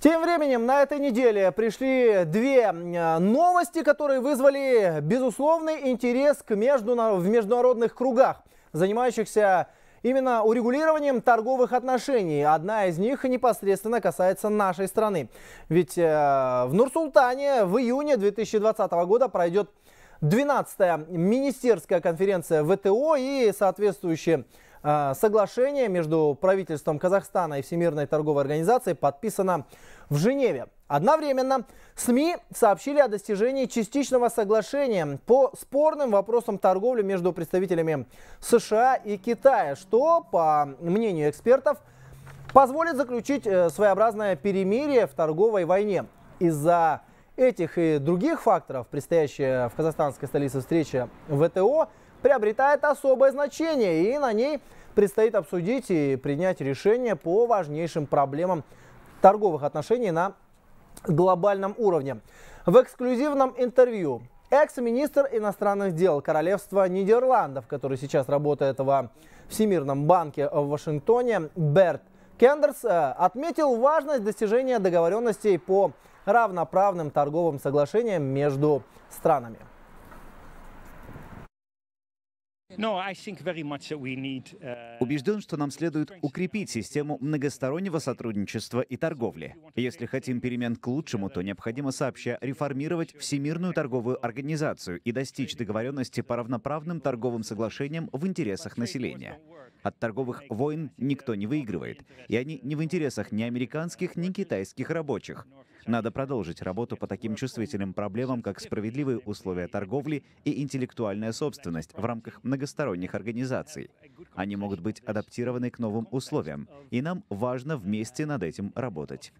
Тем временем на этой неделе пришли две э, новости, которые вызвали безусловный интерес к междуна... в международных кругах, занимающихся именно урегулированием торговых отношений. Одна из них непосредственно касается нашей страны. Ведь э, в Нур-Султане в июне 2020 года пройдет 12-я министерская конференция ВТО и соответствующие а, соглашение между правительством Казахстана и Всемирной торговой организацией подписано в Женеве. Одновременно СМИ сообщили о достижении частичного соглашения по спорным вопросам торговли между представителями США и Китая, что, по мнению экспертов, позволит заключить э, своеобразное перемирие в торговой войне. Из-за этих и других факторов предстоящая в казахстанской столице встреча ВТО – приобретает особое значение, и на ней предстоит обсудить и принять решение по важнейшим проблемам торговых отношений на глобальном уровне. В эксклюзивном интервью экс-министр иностранных дел Королевства Нидерландов, который сейчас работает во Всемирном банке в Вашингтоне, Берт Кендерс э, отметил важность достижения договоренностей по равноправным торговым соглашениям между странами. Uh, Убежден, что нам следует укрепить систему многостороннего сотрудничества и торговли. Если хотим перемен к лучшему, то необходимо сообща реформировать Всемирную торговую организацию и достичь договоренности по равноправным торговым соглашениям в интересах населения. От торговых войн никто не выигрывает, и они не в интересах ни американских, ни китайских рабочих. Надо продолжить работу по таким чувствительным проблемам, как справедливые условия торговли и интеллектуальная собственность в рамках многосторонних организаций. Они могут быть адаптированы к новым условиям, и нам важно вместе над этим работать.